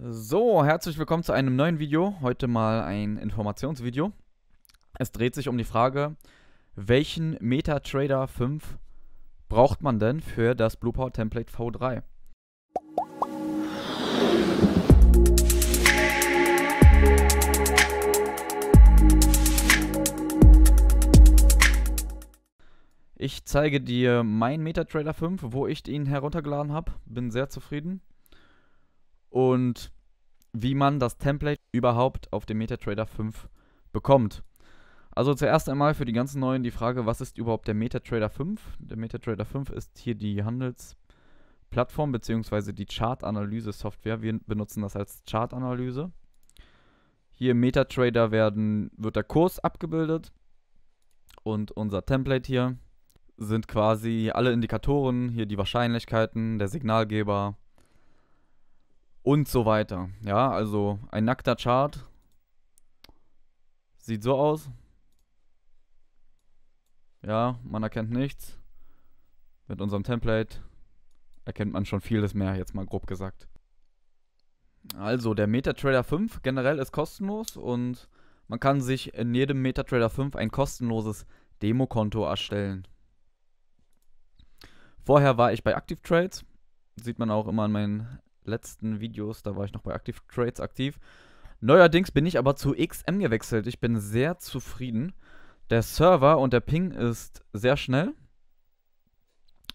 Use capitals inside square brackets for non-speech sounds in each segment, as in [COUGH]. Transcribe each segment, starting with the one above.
So, herzlich willkommen zu einem neuen Video. Heute mal ein Informationsvideo. Es dreht sich um die Frage, welchen MetaTrader 5 braucht man denn für das Bluepower Template V3? Ich zeige dir meinen MetaTrader 5, wo ich ihn heruntergeladen habe. Bin sehr zufrieden und wie man das Template überhaupt auf dem MetaTrader 5 bekommt. Also zuerst einmal für die ganzen Neuen die Frage, was ist überhaupt der MetaTrader 5? Der MetaTrader 5 ist hier die Handelsplattform bzw. die Chartanalyse-Software. Wir benutzen das als Chartanalyse. Hier im MetaTrader werden, wird der Kurs abgebildet und unser Template hier sind quasi alle Indikatoren, hier die Wahrscheinlichkeiten, der Signalgeber, und so weiter. Ja, also ein nackter Chart sieht so aus. Ja, man erkennt nichts. Mit unserem Template erkennt man schon vieles mehr, jetzt mal grob gesagt. Also, der MetaTrader 5 generell ist kostenlos und man kann sich in jedem MetaTrader 5 ein kostenloses Demokonto erstellen. Vorher war ich bei Active Trades, sieht man auch immer an meinen letzten Videos, da war ich noch bei Active Trades aktiv. Neuerdings bin ich aber zu XM gewechselt. Ich bin sehr zufrieden. Der Server und der Ping ist sehr schnell.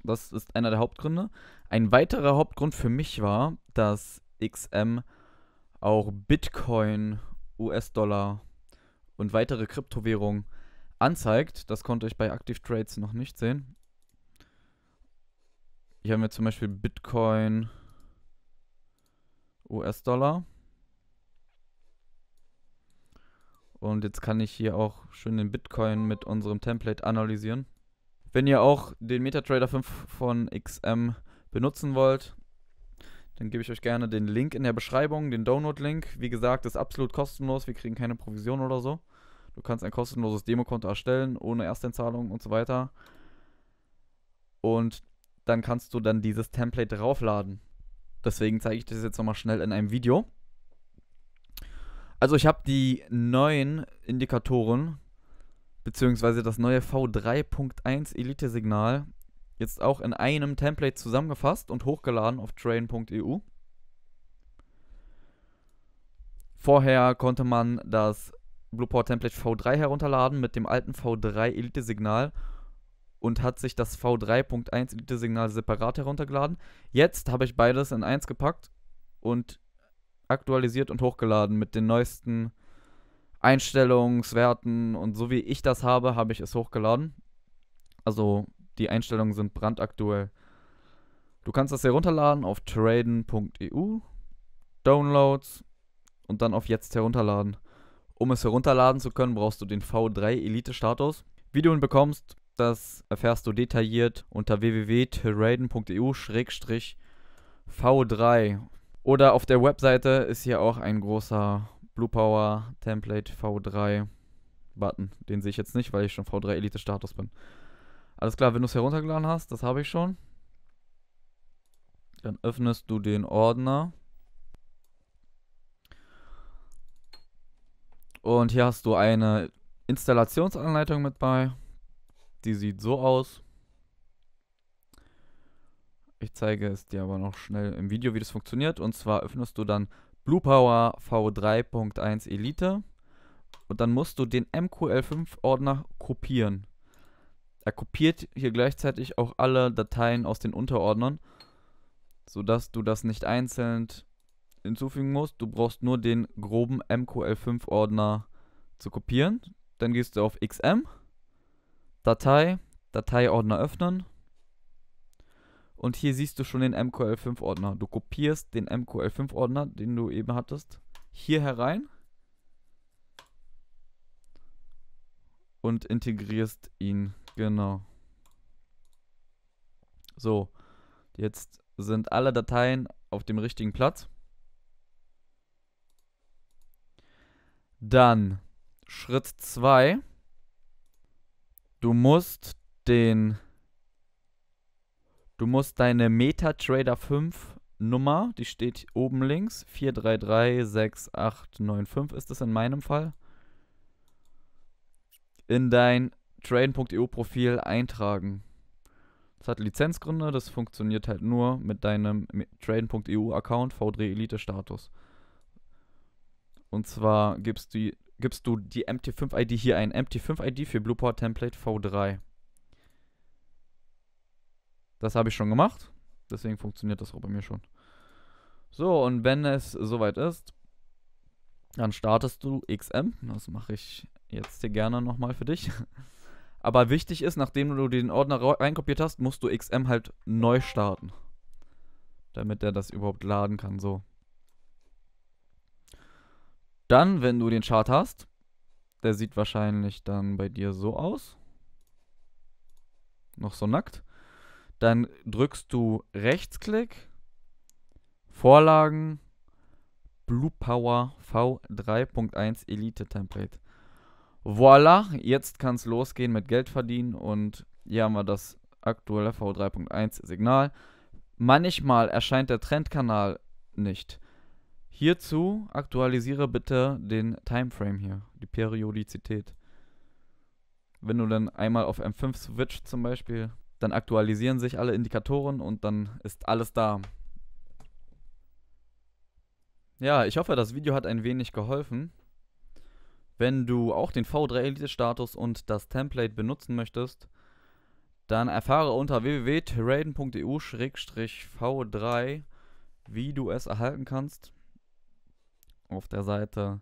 Das ist einer der Hauptgründe. Ein weiterer Hauptgrund für mich war, dass XM auch Bitcoin, US-Dollar und weitere Kryptowährungen anzeigt. Das konnte ich bei Active Trades noch nicht sehen. Hier haben wir zum Beispiel Bitcoin, US-Dollar. Und jetzt kann ich hier auch schön den Bitcoin mit unserem Template analysieren. Wenn ihr auch den MetaTrader 5 von XM benutzen wollt, dann gebe ich euch gerne den Link in der Beschreibung, den Download-Link. Wie gesagt, ist absolut kostenlos, wir kriegen keine Provision oder so. Du kannst ein kostenloses Demokonto erstellen, ohne Ersteinzahlung und so weiter. Und dann kannst du dann dieses Template draufladen. Deswegen zeige ich das jetzt nochmal schnell in einem Video. Also ich habe die neuen Indikatoren bzw. das neue V3.1 Elite-Signal jetzt auch in einem Template zusammengefasst und hochgeladen auf train.eu. Vorher konnte man das Blueport Template V3 herunterladen mit dem alten V3 Elite-Signal und hat sich das V3.1 Elite-Signal separat heruntergeladen. Jetzt habe ich beides in eins gepackt und aktualisiert und hochgeladen mit den neuesten Einstellungswerten und so wie ich das habe, habe ich es hochgeladen. Also die Einstellungen sind brandaktuell. Du kannst das herunterladen auf traden.eu, Downloads und dann auf jetzt herunterladen. Um es herunterladen zu können, brauchst du den V3 Elite Status. Wie du ihn bekommst, das erfährst du detailliert unter www.terraden.eu-v3. Oder auf der Webseite ist hier auch ein großer Blue Power Template V3 Button. Den sehe ich jetzt nicht, weil ich schon V3 Elite Status bin. Alles klar, wenn du es heruntergeladen hast, das habe ich schon. Dann öffnest du den Ordner. Und hier hast du eine Installationsanleitung mit bei. Die sieht so aus. Ich zeige es dir aber noch schnell im Video, wie das funktioniert. Und zwar öffnest du dann Blue Power V3.1 Elite. Und dann musst du den MQL5-Ordner kopieren. Er kopiert hier gleichzeitig auch alle Dateien aus den Unterordnern, sodass du das nicht einzeln hinzufügen musst. Du brauchst nur den groben MQL5-Ordner zu kopieren. Dann gehst du auf XM Datei, Dateiordner öffnen. Und hier siehst du schon den MQL5-Ordner. Du kopierst den MQL5-Ordner, den du eben hattest, hier herein und integrierst ihn. Genau. So, jetzt sind alle Dateien auf dem richtigen Platz. Dann Schritt 2 Du musst den. Du musst deine MetaTrader 5 Nummer, die steht oben links, 4336895 ist es in meinem Fall, in dein traden.io Profil eintragen. Das hat Lizenzgründe, das funktioniert halt nur mit deinem traden.eu Account v Elite Status. Und zwar gibst du gibst du die MT5-ID hier ein. MT5-ID für Blueport Template V3. Das habe ich schon gemacht. Deswegen funktioniert das auch bei mir schon. So, und wenn es soweit ist, dann startest du XM. Das mache ich jetzt hier gerne nochmal für dich. [LAUGHS] Aber wichtig ist, nachdem du den Ordner reinkopiert hast, musst du XM halt neu starten. Damit er das überhaupt laden kann, so. Dann, wenn du den Chart hast, der sieht wahrscheinlich dann bei dir so aus. Noch so nackt. Dann drückst du Rechtsklick, Vorlagen, Blue Power V3.1 Elite Template. Voila, jetzt kann es losgehen mit Geld verdienen und hier haben wir das aktuelle V3.1 Signal. Manchmal erscheint der Trendkanal nicht. Hierzu aktualisiere bitte den Timeframe hier, die Periodizität. Wenn du dann einmal auf M5 switcht zum Beispiel, dann aktualisieren sich alle Indikatoren und dann ist alles da. Ja, ich hoffe, das Video hat ein wenig geholfen. Wenn du auch den V3 Elite Status und das Template benutzen möchtest, dann erfahre unter wwwtradeneu v 3 wie du es erhalten kannst. Auf der Seite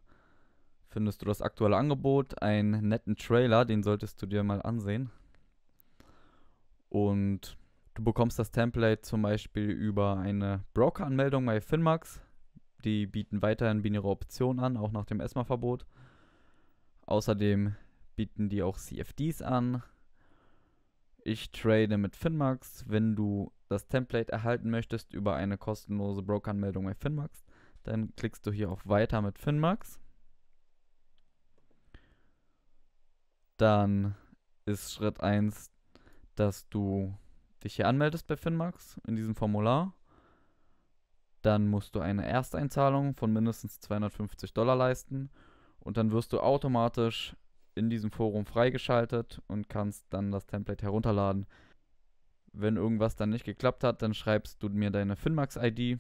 findest du das aktuelle Angebot, einen netten Trailer, den solltest du dir mal ansehen. Und du bekommst das Template zum Beispiel über eine Broker-Anmeldung bei Finmax. Die bieten weiterhin binäre Optionen an, auch nach dem ESMA-Verbot. Außerdem bieten die auch CFDs an. Ich trade mit Finmax. Wenn du das Template erhalten möchtest über eine kostenlose Broker-Anmeldung bei Finmax, dann klickst du hier auf Weiter mit Finmax. Dann ist Schritt 1, dass du dich hier anmeldest bei Finmax in diesem Formular. Dann musst du eine Ersteinzahlung von mindestens 250 Dollar leisten und dann wirst du automatisch in diesem Forum freigeschaltet und kannst dann das Template herunterladen. Wenn irgendwas dann nicht geklappt hat, dann schreibst du mir deine Finmax-ID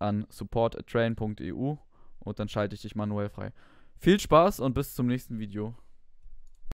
an support.train.eu und dann schalte ich dich manuell frei. Viel Spaß und bis zum nächsten Video.